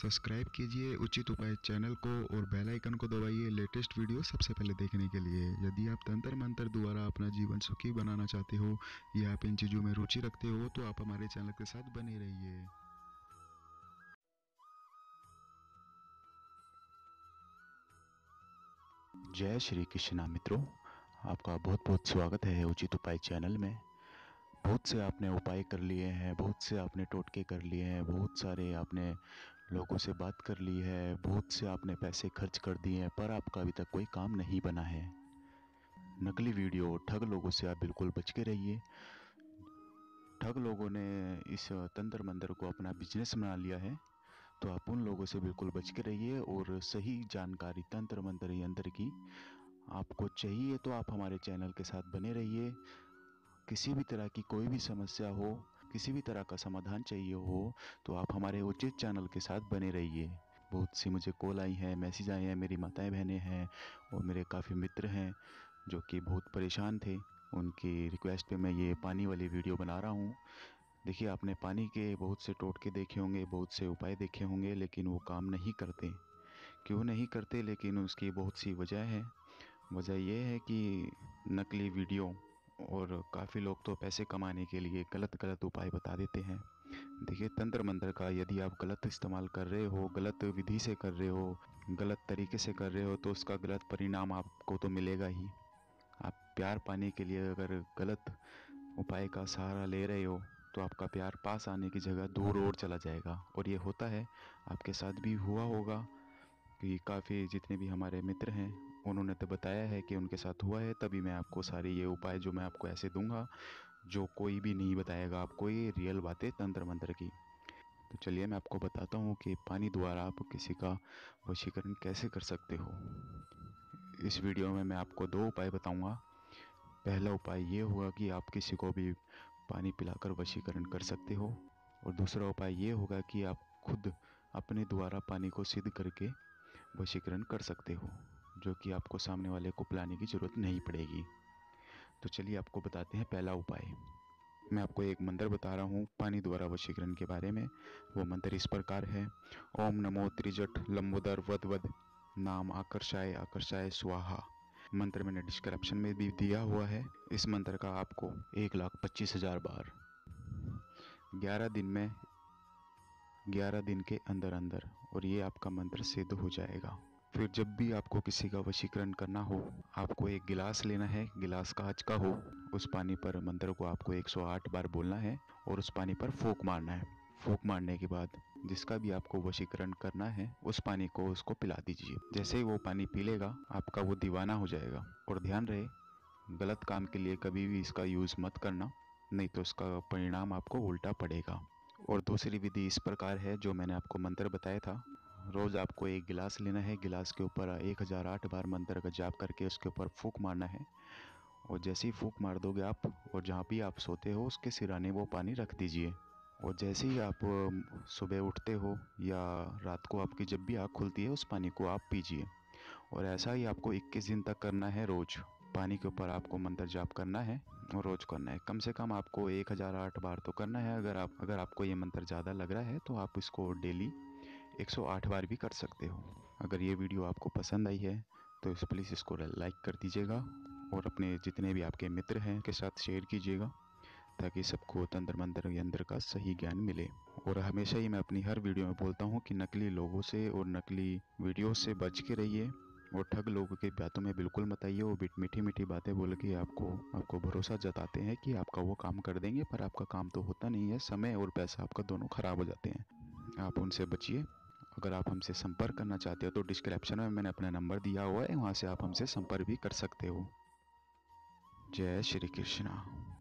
subscribe कीजिए उचित उपाय चैनल को और बेल आइकन को दबाइए लेटेस्ट वीडियो सबसे पहले देखने के लिए यदि आप तंत्र मंत्र द्वारा अपना जीवन सुखी बनाना चाहते हो या आप इन चीज़ों में रुचि रखते हो तो आप हमारे चैनल के साथ बने रहिए जय श्री कृष्णा मित्रों आपका बहुत बहुत स्वागत है उचित उपाय चैनल में बहुत से आपने उपाय कर लिए हैं बहुत से आपने टोटके कर लिए हैं बहुत सारे आपने लोगों से बात कर ली है बहुत से आपने पैसे खर्च कर दिए हैं पर आपका अभी तक कोई काम नहीं बना है नकली वीडियो ठग लोगों से आप बिल्कुल बच के रहिए ठग लोगों ने इस तंत्र मंत्र को अपना बिजनेस बना लिया है तो आप उन लोगों से बिल्कुल बच के रहिए और सही जानकारी तंत्र मंत्र यंत्र की आपको चाहिए तो आप हमारे चैनल के साथ बने रहिए किसी भी तरह की कोई भी समस्या हो किसी भी तरह का समाधान चाहिए हो तो आप हमारे उचित चैनल के साथ बने रहिए बहुत सी मुझे कॉल आई हैं मैसेज आए हैं मेरी माताएं बहनें हैं और मेरे काफ़ी मित्र हैं जो कि बहुत परेशान थे उनकी रिक्वेस्ट पे मैं ये पानी वाली वीडियो बना रहा हूँ देखिए आपने पानी के बहुत से टोटके देखे होंगे बहुत से उपाय देखे होंगे लेकिन वो काम नहीं करते क्यों नहीं करते लेकिन उसकी बहुत सी वजह है वजह यह है कि नकली वीडियो और काफ़ी लोग तो पैसे कमाने के लिए गलत गलत उपाय बता देते हैं देखिए तंत्र मंत्र का यदि आप गलत इस्तेमाल कर रहे हो गलत विधि से कर रहे हो गलत तरीके से कर रहे हो तो उसका गलत परिणाम आपको तो मिलेगा ही आप प्यार पाने के लिए अगर गलत उपाय का सहारा ले रहे हो तो आपका प्यार पास आने की जगह दूर और चला जाएगा और ये होता है आपके साथ भी हुआ होगा कि काफ़ी जितने भी हमारे मित्र हैं उन्होंने तो बताया है कि उनके साथ हुआ है तभी मैं आपको सारे ये उपाय जो मैं आपको ऐसे दूंगा जो कोई भी नहीं बताएगा आपको ये रियल बातें तंत्र मंत्र की तो चलिए मैं आपको बताता हूँ कि पानी द्वारा आप किसी का वशीकरण कैसे कर सकते हो इस वीडियो में मैं आपको दो उपाय बताऊँगा पहला उपाय ये होगा कि आप किसी को भी पानी पिलाकर वशीकरण कर सकते हो और दूसरा उपाय ये होगा कि आप खुद अपने द्वारा पानी को सिद्ध करके वशीकरण कर सकते हो जो कि आपको सामने वाले को पिलाने की ज़रूरत नहीं पड़ेगी तो चलिए आपको बताते हैं पहला उपाय मैं आपको एक मंत्र बता रहा हूँ पानी द्वारा वशीकरण के बारे में वो मंत्र इस प्रकार है ओम नमो त्रिजट लंबोदर वद वद नाम आकर्षाय आकर्षाय स्वाहा मंत्र मैंने डिस्क्रिप्शन में भी दिया हुआ है इस मंत्र का आपको एक लाख पच्चीस हज़ार बार ग्यारह दिन में ग्यारह दिन के अंदर अंदर और ये आपका मंत्र सिद्ध हो जाएगा फिर जब भी आपको किसी का वशीकरण करना हो आपको एक गिलास लेना है गिलास कांच का हो उस पानी पर मंत्र को आपको 108 बार बोलना है और उस पानी पर फूक मारना है फूक मारने के बाद जिसका भी आपको वशीकरण करना है उस पानी को उसको पिला दीजिए जैसे ही वो पानी पी लेगा आपका वो दीवाना हो जाएगा और ध्यान रहे गलत काम के लिए कभी भी इसका यूज़ मत करना नहीं तो उसका परिणाम आपको उल्टा पड़ेगा और दूसरी विधि इस प्रकार है जो मैंने आपको मंत्र बताया था रोज़ आपको एक गिलास लेना है गिलास के ऊपर एक हज़ार आठ बार मंत्र का जाप करके उसके ऊपर फूक मारना है और जैसे ही फूक मार दोगे आप और जहाँ भी आप सोते हो उसके सिराने वो पानी रख दीजिए और जैसे ही आप सुबह उठते हो या रात को आपकी जब भी आँख खुलती है उस पानी को आप पीजिए और ऐसा ही आपको 21 दिन तक करना है रोज़ पानी के ऊपर आपको मंत्र जाप करना है और रोज़ करना है कम से कम आपको एक हज़ार आठ बार तो करना है अगर आप अगर आपको ये मंत्र ज़्यादा लग रहा है तो आप इसको डेली 108 बार भी कर सकते हो अगर ये वीडियो आपको पसंद आई है तो इस प्लीज़ इसको लाइक कर दीजिएगा और अपने जितने भी आपके मित्र हैं के साथ शेयर कीजिएगा ताकि सबको तंत्र मंत्र यंत्र का सही ज्ञान मिले और हमेशा ही मैं अपनी हर वीडियो में बोलता हूँ कि नकली लोगों से और नकली वीडियो से बच के रहिए और ठग लोगों की बातों में बिल्कुल मत आइए वो मीठी मीठी बातें बोल के आपको आपको भरोसा जताते हैं कि आपका वो काम कर देंगे पर आपका काम तो होता नहीं है समय और पैसा आपका दोनों खराब हो जाते हैं आप उनसे बचिए अगर आप हमसे संपर्क करना चाहते हो तो डिस्क्रिप्शन में मैंने अपना नंबर दिया हुआ है वहाँ से आप हमसे संपर्क भी कर सकते हो जय श्री कृष्णा